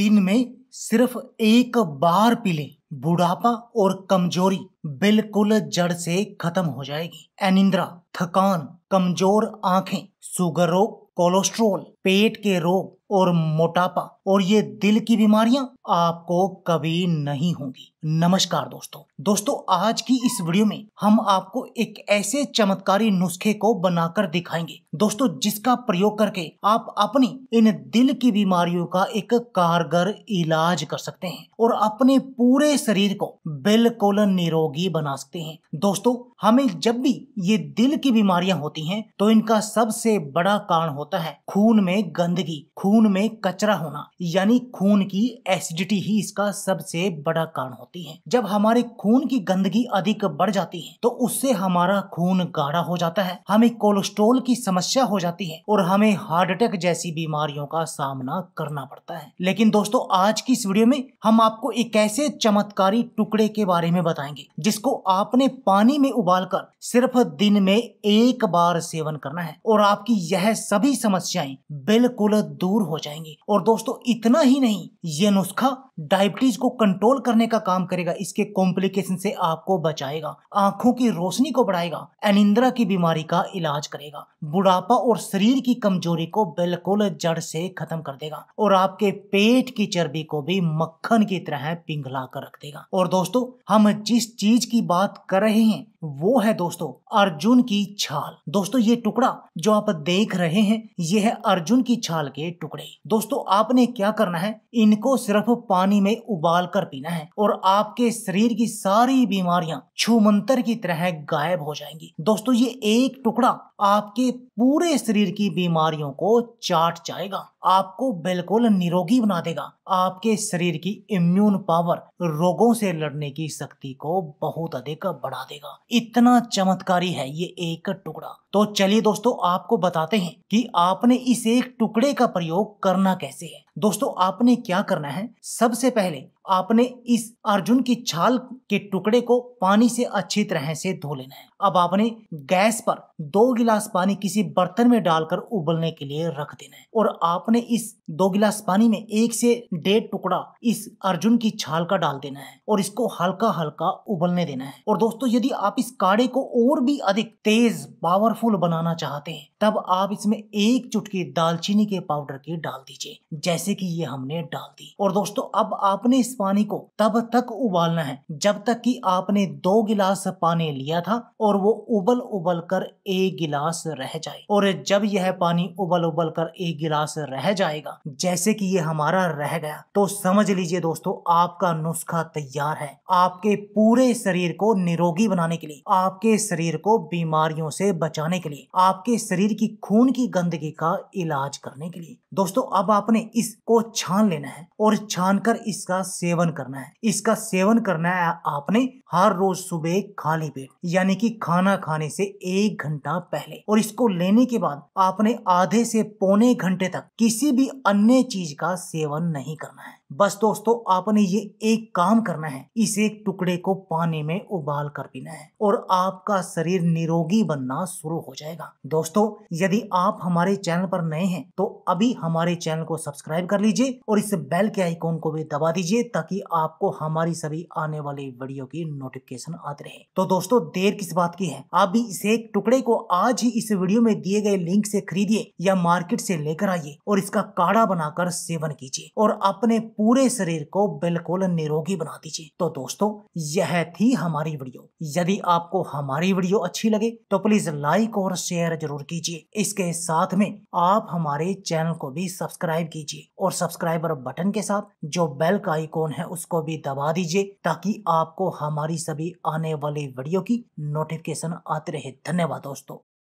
दिन में सिर्फ एक बार पी लें बुढ़ापा और कमजोरी बिल्कुल जड़ से खत्म हो जाएगी एनिंद्रा थकान कमजोर आंखें सुगर रोग कोलेस्ट्रोल पेट के रोग और मोटापा और ये दिल की बीमारियां आपको कभी नहीं होंगी नमस्कार दोस्तों दोस्तों आज की इस वीडियो में हम आपको एक ऐसे चमत्कारी नुस्खे को बनाकर दिखाएंगे दोस्तों जिसका प्रयोग करके आप अपनी इन दिल की बीमारियों का एक कारगर इलाज कर सकते हैं और अपने पूरे शरीर को बिल्कुल निरोगी बना सकते हैं दोस्तों हमें जब भी ये दिल की बीमारियां होती हैं तो इनका सबसे बड़ा कारण होता है खून में में गंदगी खून में कचरा होना यानी खून की एसिडिटी ही इसका सबसे बड़ा कारण होती है जब हमारे खून की गंदगी अधिक बढ़ जाती है तो उससे हमारा खून गाढ़ा हो जाता है हमें कोलेस्ट्रोल की समस्या हो जाती है और हमें हार्ट अटैक जैसी बीमारियों का सामना करना पड़ता है लेकिन दोस्तों आज की इस वीडियो में हम आपको एक ऐसे चमत्कारी टुकड़े के बारे में बताएंगे जिसको आपने पानी में उबालकर सिर्फ दिन में एक बार सेवन करना है और आपकी यह सभी समस्याएं बिल्कुल दूर हो जाएंगी और दोस्तों इतना ही नहीं ये नुस्खा डायबिटीज को कंट्रोल करने का काम करेगा इसके कॉम्प्लिकेशन से आपको बचाएगा आंखों की रोशनी को बढ़ाएगा अनिंद्रा की बीमारी का इलाज करेगा बुढ़ापा और शरीर की कमजोरी को बिल्कुल जड़ से खत्म कर देगा और आपके पेट की चर्बी को भी मक्खन की तरह पिघला कर रख देगा और दोस्तों हम जिस चीज की बात कर रहे हैं वो है दोस्तों अर्जुन की छाल दोस्तों ये टुकड़ा जो आप देख रहे हैं ये है अर्जुन अर्जुन की छाल के टुकड़े दोस्तों आपने क्या करना है इनको सिर्फ पानी में उबाल कर पीना है और आपके शरीर की सारी बीमारियां छुमंतर की तरह गायब हो जाएंगी दोस्तों ये एक टुकड़ा आपके पूरे शरीर की बीमारियों को चाट जाएगा आपको बिल्कुल निरोगी बना देगा आपके शरीर की इम्यून पावर रोगों से लड़ने की शक्ति को बहुत अधिक बढ़ा देगा इतना चमत्कारी है ये एक टुकड़ा तो चलिए दोस्तों आपको बताते हैं कि आपने इस एक टुकड़े का प्रयोग करना कैसे है दोस्तों आपने क्या करना है सबसे पहले आपने इस अर्जुन की छाल के टुकड़े को पानी से अच्छी तरह से धो लेना है अब आपने गैस पर दो गिलास पानी किसी बर्तन में डालकर उबलने के लिए रख देना है और आपने इस दो गिलास पानी में एक से डेढ़ टुकड़ा इस अर्जुन की छाल का डाल देना है और इसको हल्का हल्का उबलने देना है और दोस्तों यदि आप इस काढ़े को और भी अधिक तेज पावरफुल बनाना चाहते हैं तब आप इसमें एक चुटकी दालचीनी के पाउडर की डाल दीजिए जैसे कि ये हमने डाल दी और दोस्तों अब आपने इस पानी को तब तक उबालना है जब तक कि आपने दो गिलास पानी लिया था और वो उबल उबल कर एक गिलास रह जाए और जब यह पानी उबल उबल कर एक गिलास रह जाएगा जैसे कि ये हमारा रह गया तो समझ लीजिए दोस्तों आपका नुस्खा तैयार है आपके पूरे शरीर को निरोगी बनाने के लिए आपके शरीर को बीमारियों से बचाने के लिए आपके शरीर की खून की गंदगी का इलाज करने के लिए दोस्तों अब आपने इसको छान लेना है और छान कर इसका सेवन करना है इसका सेवन करना है आपने हर रोज सुबह खाली पेट यानी कि खाना खाने से एक घंटा पहले और इसको लेने के बाद आपने आधे से पौने घंटे तक किसी भी अन्य चीज का सेवन नहीं करना है बस दोस्तों आपने ये एक काम करना है इस एक टुकड़े को पानी में उबाल कर पीना है और आपका शरीर निरोगी बनना शुरू हो जाएगा दोस्तों यदि आप हमारे चैनल पर नए हैं तो अभी हमारे चैनल को सब्सक्राइब कर लीजिए और इस बेल के आइकॉन को भी दबा दीजिए ताकि आपको हमारी सभी आने वाली वीडियो की नोटिफिकेशन आती रहे तो दोस्तों देर किस बात की है आप भी इस एक टुकड़े को आज ही इस वीडियो में दिए गए लिंक से खरीदिए या मार्केट से लेकर आइए और इसका काढ़ा बनाकर सेवन कीजिए और अपने पूरे शरीर को बिल्कुल निरोगी बना दीजिए तो दोस्तों यह थी हमारी वीडियो यदि आपको हमारी वीडियो अच्छी लगे तो प्लीज लाइक और शेयर जरूर कीजिए इसके साथ में आप हमारे चैनल को भी सब्सक्राइब कीजिए और सब्सक्राइबर बटन के साथ जो बेल का आइकॉन है उसको भी दबा दीजिए ताकि आपको हमारी सभी आने वाली वीडियो की नोटिफिकेशन आते रहे धन्यवाद दोस्तों